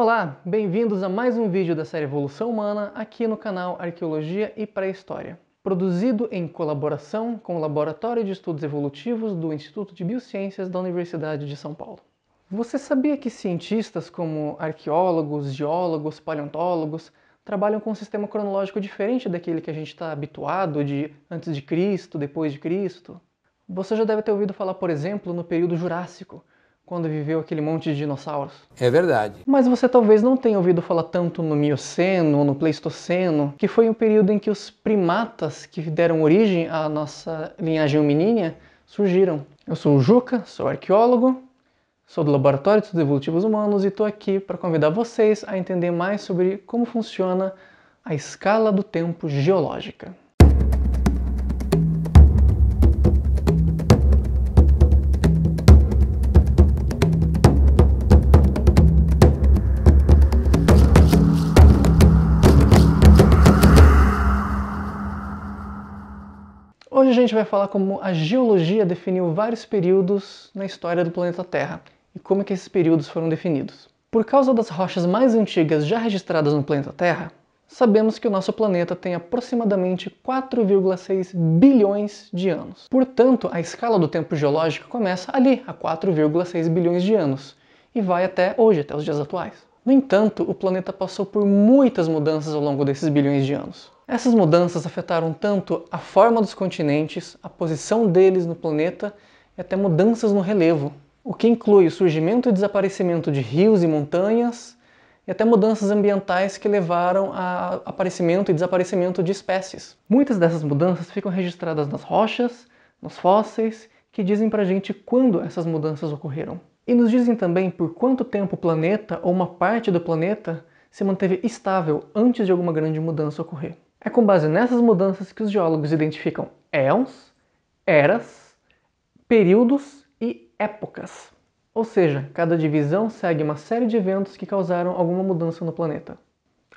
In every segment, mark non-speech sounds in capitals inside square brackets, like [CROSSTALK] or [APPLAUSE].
Olá, bem-vindos a mais um vídeo da série Evolução Humana aqui no canal Arqueologia e Pré-História, produzido em colaboração com o Laboratório de Estudos Evolutivos do Instituto de Biociências da Universidade de São Paulo. Você sabia que cientistas como arqueólogos, geólogos, paleontólogos trabalham com um sistema cronológico diferente daquele que a gente está habituado de antes de Cristo, depois de Cristo? Você já deve ter ouvido falar, por exemplo, no período Jurássico, quando viveu aquele monte de dinossauros. É verdade. Mas você talvez não tenha ouvido falar tanto no Mioceno ou no Pleistoceno, que foi um período em que os primatas que deram origem à nossa linhagem hominínia surgiram. Eu sou o Juca, sou arqueólogo, sou do Laboratório de Estudos Evolutivos Humanos e estou aqui para convidar vocês a entender mais sobre como funciona a escala do tempo geológica. gente vai falar como a geologia definiu vários períodos na história do planeta Terra e como é que esses períodos foram definidos. Por causa das rochas mais antigas já registradas no planeta Terra, sabemos que o nosso planeta tem aproximadamente 4,6 bilhões de anos. Portanto, a escala do tempo geológico começa ali, a 4,6 bilhões de anos, e vai até hoje, até os dias atuais. No entanto, o planeta passou por muitas mudanças ao longo desses bilhões de anos. Essas mudanças afetaram tanto a forma dos continentes, a posição deles no planeta e até mudanças no relevo, o que inclui o surgimento e desaparecimento de rios e montanhas e até mudanças ambientais que levaram a aparecimento e desaparecimento de espécies. Muitas dessas mudanças ficam registradas nas rochas, nos fósseis, que dizem pra gente quando essas mudanças ocorreram. E nos dizem também por quanto tempo o planeta ou uma parte do planeta se manteve estável antes de alguma grande mudança ocorrer. É com base nessas mudanças que os geólogos identificam éons, eras, períodos e épocas. Ou seja, cada divisão segue uma série de eventos que causaram alguma mudança no planeta.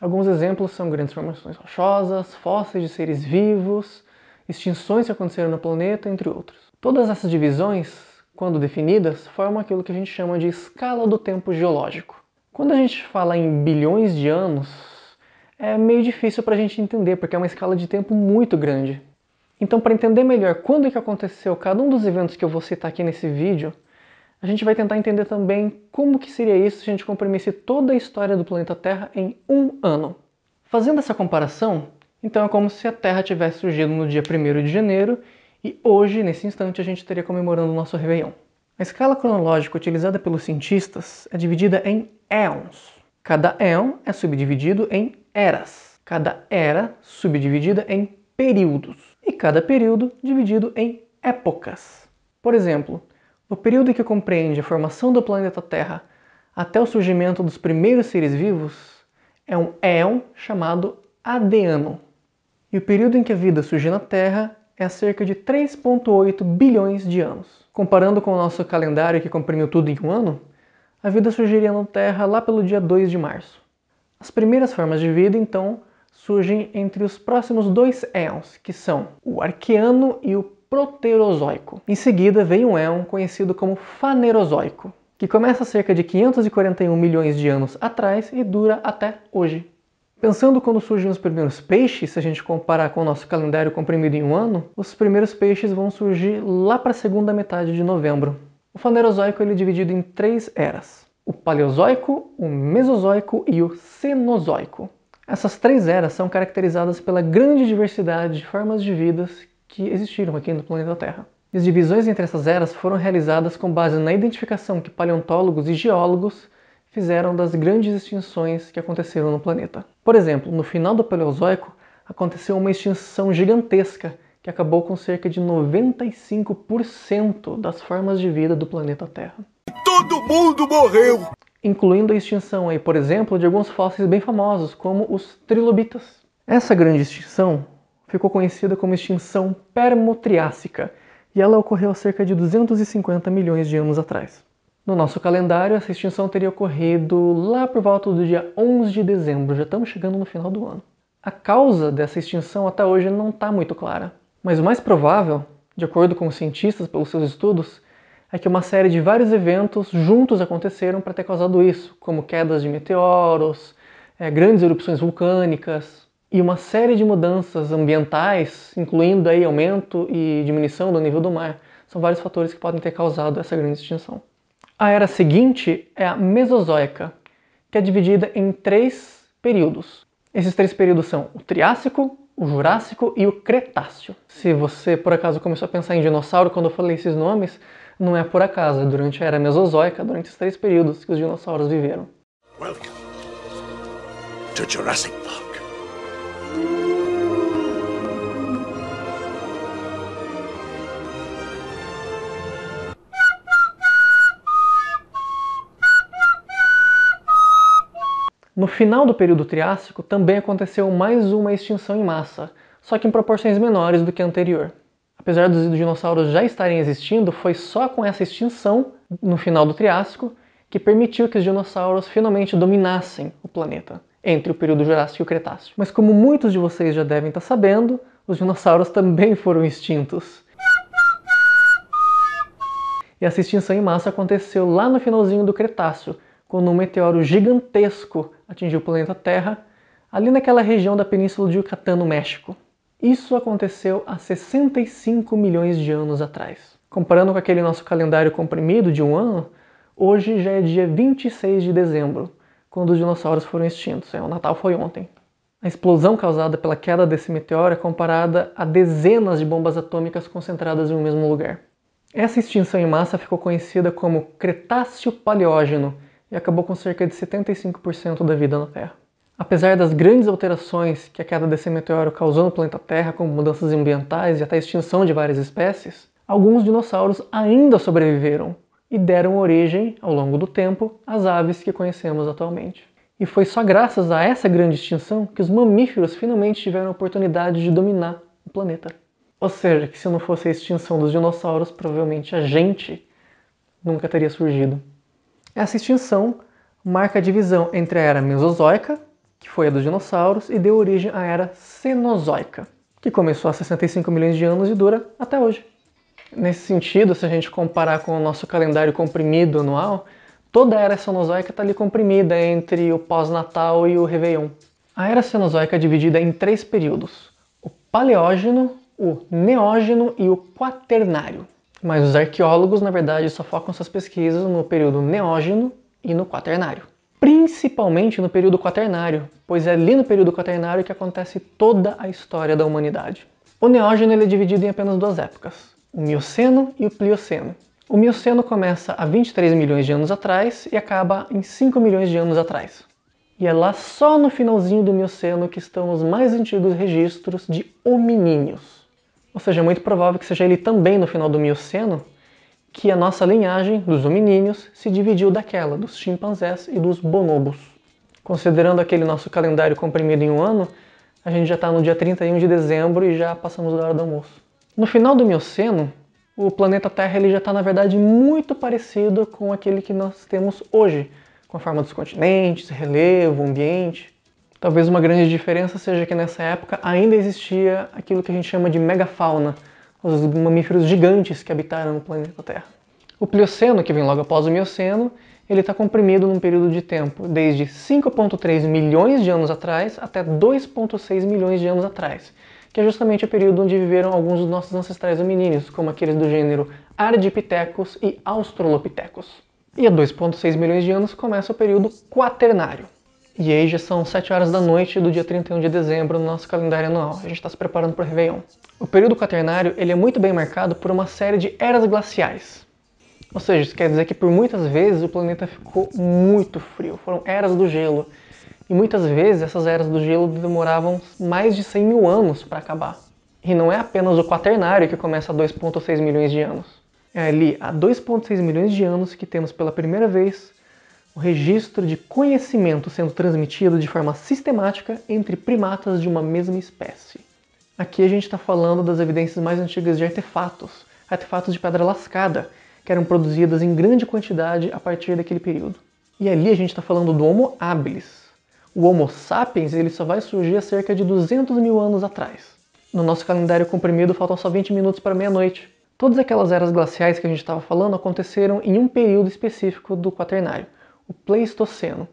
Alguns exemplos são grandes formações rochosas, fósseis de seres vivos, extinções que aconteceram no planeta, entre outros. Todas essas divisões quando definidas, formam aquilo que a gente chama de escala do tempo geológico. Quando a gente fala em bilhões de anos, é meio difícil para a gente entender, porque é uma escala de tempo muito grande. Então, para entender melhor quando é que aconteceu cada um dos eventos que eu vou citar aqui nesse vídeo, a gente vai tentar entender também como que seria isso se a gente comprimisse toda a história do planeta Terra em um ano. Fazendo essa comparação, então é como se a Terra tivesse surgido no dia 1 de janeiro e hoje, nesse instante, a gente estaria comemorando o nosso Réveillon. A escala cronológica utilizada pelos cientistas é dividida em éons. Cada éon é subdividido em eras, cada era subdividida em períodos e cada período dividido em épocas. Por exemplo, o período que compreende a formação do planeta Terra até o surgimento dos primeiros seres vivos é um éon chamado Adeano. E o período em que a vida surge na Terra é cerca de 3,8 bilhões de anos. Comparando com o nosso calendário que comprimiu tudo em um ano, a vida surgiria na Terra lá pelo dia 2 de março. As primeiras formas de vida, então, surgem entre os próximos dois éons, que são o Arqueano e o Proterozoico. Em seguida vem um éon conhecido como Fanerozoico, que começa cerca de 541 milhões de anos atrás e dura até hoje. Pensando quando surgem os primeiros peixes, se a gente comparar com o nosso calendário comprimido em um ano, os primeiros peixes vão surgir lá para a segunda metade de novembro. O Fanerozoico ele é dividido em três eras: o Paleozoico, o Mesozoico e o Cenozoico. Essas três eras são caracterizadas pela grande diversidade de formas de vida que existiram aqui no planeta Terra. As divisões entre essas eras foram realizadas com base na identificação que paleontólogos e geólogos fizeram das grandes extinções que aconteceram no planeta. Por exemplo, no final do Paleozoico, aconteceu uma extinção gigantesca que acabou com cerca de 95% das formas de vida do planeta Terra. Todo mundo morreu! Incluindo a extinção aí, por exemplo, de alguns fósseis bem famosos, como os trilobitas. Essa grande extinção ficou conhecida como extinção Permo-Triássica e ela ocorreu há cerca de 250 milhões de anos atrás. No nosso calendário, essa extinção teria ocorrido lá por volta do dia 11 de dezembro, já estamos chegando no final do ano. A causa dessa extinção até hoje não está muito clara, mas o mais provável, de acordo com os cientistas pelos seus estudos, é que uma série de vários eventos juntos aconteceram para ter causado isso, como quedas de meteoros, eh, grandes erupções vulcânicas e uma série de mudanças ambientais, incluindo aí aumento e diminuição do nível do mar. São vários fatores que podem ter causado essa grande extinção. A era seguinte é a Mesozoica, que é dividida em três períodos. Esses três períodos são o Triássico, o Jurássico e o Cretáceo. Se você por acaso começou a pensar em dinossauro quando eu falei esses nomes, não é por acaso, é durante a era Mesozoica, durante esses três períodos que os dinossauros viveram. Welcome to Jurassic Park. No final do período Triássico também aconteceu mais uma extinção em massa, só que em proporções menores do que a anterior. Apesar dos dinossauros já estarem existindo, foi só com essa extinção, no final do Triássico, que permitiu que os dinossauros finalmente dominassem o planeta, entre o período Jurássico e o Cretáceo. Mas como muitos de vocês já devem estar sabendo, os dinossauros [LAUGHS] também foram extintos. E essa extinção em massa aconteceu lá no finalzinho do Cretáceo, quando um meteoro gigantesco atingiu o planeta Terra, ali naquela região da Península de Yucatán, no México. Isso aconteceu há 65 milhões de anos atrás. Comparando com aquele nosso calendário comprimido de um ano, hoje já é dia 26 de dezembro, quando os dinossauros foram extintos. É, o Natal foi ontem. A explosão causada pela queda desse meteoro é comparada a dezenas de bombas atômicas concentradas em um mesmo lugar. Essa extinção em massa ficou conhecida como Cretáceo Paleógeno e acabou com cerca de 75% da vida na Terra. Apesar das grandes alterações que a queda desse meteoro causou no planeta Terra, como mudanças ambientais e até a extinção de várias espécies, alguns dinossauros ainda sobreviveram e deram origem, ao longo do tempo, às aves que conhecemos atualmente. E foi só graças a essa grande extinção que os mamíferos finalmente tiveram a oportunidade de dominar o planeta. Ou seja, que se não fosse a extinção dos dinossauros, provavelmente a gente nunca teria surgido. Essa é extinção marca a divisão entre a era Mesozoica, que foi a dos dinossauros, e deu origem à era Cenozoica, que começou há 65 milhões de anos e dura até hoje. Nesse sentido, se a gente comparar com o nosso calendário comprimido anual, toda a era Cenozoica está ali comprimida entre o pós-natal e o Réveillon. A era Cenozoica é dividida em três períodos: o Paleógeno, o Neógeno e o Quaternário. Mas os arqueólogos, na verdade, só focam suas pesquisas no período neógeno e no quaternário. Principalmente no período quaternário, pois é ali no período quaternário que acontece toda a história da humanidade. O neógeno é dividido em apenas duas épocas, o Mioceno e o Plioceno. O Mioceno começa há 23 milhões de anos atrás e acaba em 5 milhões de anos atrás. E é lá só no finalzinho do Mioceno que estão os mais antigos registros de hominíneos. Ou seja, é muito provável que seja ele também no final do Mioceno que a nossa linhagem dos hominíneos se dividiu daquela dos chimpanzés e dos bonobos. Considerando aquele nosso calendário comprimido em um ano, a gente já está no dia 31 de dezembro e já passamos da hora do almoço. No final do Mioceno, o planeta Terra ele já está, na verdade, muito parecido com aquele que nós temos hoje, com a forma dos continentes, relevo, ambiente. Talvez uma grande diferença seja que nessa época ainda existia aquilo que a gente chama de megafauna, os mamíferos gigantes que habitaram o planeta Terra. O Plioceno, que vem logo após o Mioceno, ele está comprimido num período de tempo desde 5,3 milhões de anos atrás até 2,6 milhões de anos atrás, que é justamente o período onde viveram alguns dos nossos ancestrais hominídeos, como aqueles do gênero Ardipithecus e Australopithecus. E a 2,6 milhões de anos começa o período quaternário, e aí já são 7 horas da noite do dia 31 de dezembro no nosso calendário anual. A gente está se preparando para o Réveillon. O período quaternário ele é muito bem marcado por uma série de eras glaciais. Ou seja, isso quer dizer que por muitas vezes o planeta ficou muito frio. Foram eras do gelo. E muitas vezes essas eras do gelo demoravam mais de 100 mil anos para acabar. E não é apenas o quaternário que começa há 2,6 milhões de anos. É ali há 2,6 milhões de anos que temos pela primeira vez o registro de conhecimento sendo transmitido de forma sistemática entre primatas de uma mesma espécie. Aqui a gente está falando das evidências mais antigas de artefatos, artefatos de pedra lascada, que eram produzidas em grande quantidade a partir daquele período. E ali a gente está falando do Homo habilis. O Homo sapiens ele só vai surgir há cerca de 200 mil anos atrás. No nosso calendário comprimido faltam só 20 minutos para meia-noite. Todas aquelas eras glaciais que a gente estava falando aconteceram em um período específico do quaternário, o Pleistoceno.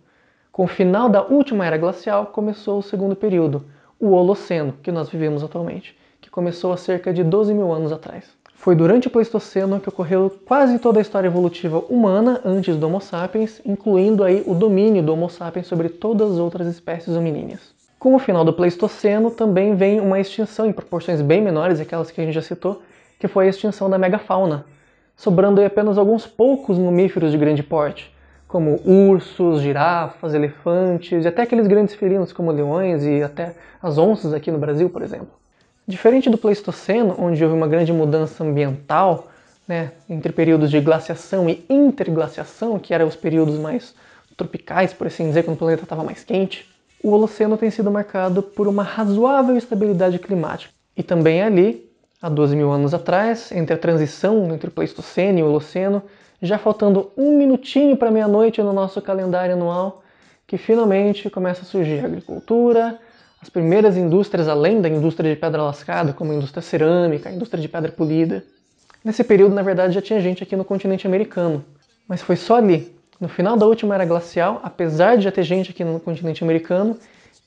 Com o final da última era glacial começou o segundo período, o Holoceno, que nós vivemos atualmente, que começou há cerca de 12 mil anos atrás. Foi durante o Pleistoceno que ocorreu quase toda a história evolutiva humana antes do Homo sapiens, incluindo aí o domínio do Homo sapiens sobre todas as outras espécies hominíneas. Com o final do Pleistoceno também vem uma extinção em proporções bem menores aquelas que a gente já citou, que foi a extinção da megafauna, sobrando aí apenas alguns poucos mamíferos de grande porte, como ursos, girafas, elefantes e até aqueles grandes felinos como leões e até as onças aqui no Brasil, por exemplo. Diferente do Pleistoceno, onde houve uma grande mudança ambiental, né, entre períodos de glaciação e interglaciação, que eram os períodos mais tropicais, por assim dizer, quando o planeta estava mais quente, o Holoceno tem sido marcado por uma razoável estabilidade climática. E também ali há 12 mil anos atrás, entre a transição entre o Pleistoceno e o Holoceno, já faltando um minutinho para meia-noite no nosso calendário anual, que finalmente começa a surgir a agricultura, as primeiras indústrias além da indústria de pedra lascada, como a indústria cerâmica, a indústria de pedra polida. Nesse período, na verdade, já tinha gente aqui no continente americano, mas foi só ali, no final da última era glacial, apesar de já ter gente aqui no continente americano,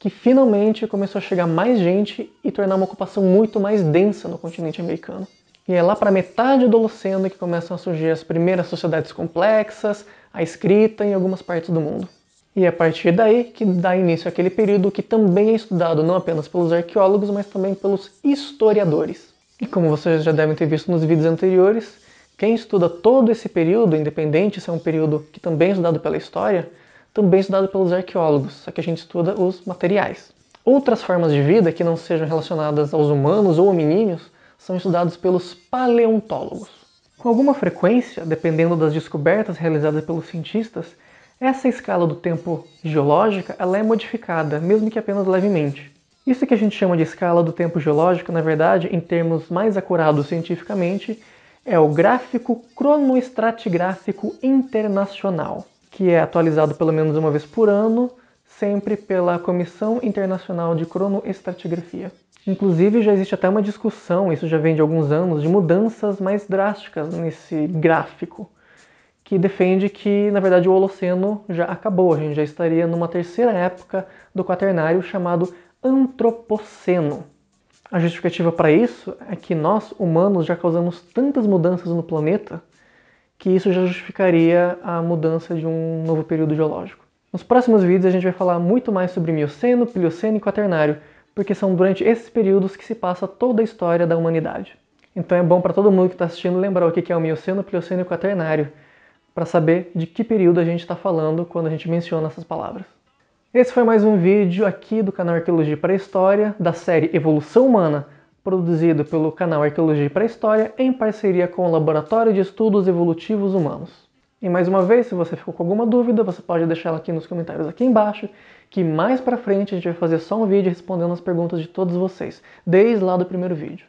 que finalmente começou a chegar mais gente e tornar uma ocupação muito mais densa no continente americano. E é lá para metade do Holoceno que começam a surgir as primeiras sociedades complexas, a escrita em algumas partes do mundo. E é a partir daí que dá início aquele período que também é estudado não apenas pelos arqueólogos, mas também pelos historiadores. E como vocês já devem ter visto nos vídeos anteriores, quem estuda todo esse período, independente se é um período que também é estudado pela história, também estudado pelos arqueólogos, só que a gente estuda os materiais. Outras formas de vida que não sejam relacionadas aos humanos ou hominíneos são estudados pelos paleontólogos. Com alguma frequência, dependendo das descobertas realizadas pelos cientistas, essa escala do tempo geológica ela é modificada, mesmo que apenas levemente. Isso que a gente chama de escala do tempo geológico, na verdade, em termos mais acurados cientificamente, é o gráfico cronoestratigráfico internacional que é atualizado pelo menos uma vez por ano, sempre pela Comissão Internacional de Cronoestratigrafia. Inclusive, já existe até uma discussão, isso já vem de alguns anos, de mudanças mais drásticas nesse gráfico, que defende que, na verdade, o Holoceno já acabou, a gente já estaria numa terceira época do Quaternário chamado Antropoceno. A justificativa para isso é que nós, humanos, já causamos tantas mudanças no planeta que isso já justificaria a mudança de um novo período geológico. Nos próximos vídeos a gente vai falar muito mais sobre Mioceno, Plioceno e Quaternário, porque são durante esses períodos que se passa toda a história da humanidade. Então é bom para todo mundo que está assistindo lembrar o que é o Mioceno, Plioceno e Quaternário, para saber de que período a gente está falando quando a gente menciona essas palavras. Esse foi mais um vídeo aqui do canal Arqueologia para a História, da série Evolução Humana, produzido pelo canal Arqueologia para História em parceria com o Laboratório de Estudos Evolutivos Humanos. E mais uma vez, se você ficou com alguma dúvida, você pode deixá-la aqui nos comentários aqui embaixo, que mais pra frente a gente vai fazer só um vídeo respondendo as perguntas de todos vocês, desde lá do primeiro vídeo.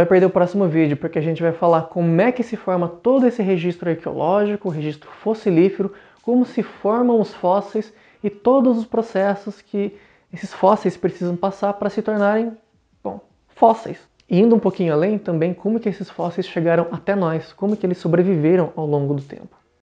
vai perder o próximo vídeo, porque a gente vai falar como é que se forma todo esse registro arqueológico, registro fossilífero, como se formam os fósseis e todos os processos que esses fósseis precisam passar para se tornarem, bom, fósseis. E indo um pouquinho além, também como que esses fósseis chegaram até nós, como que eles sobreviveram ao longo do tempo.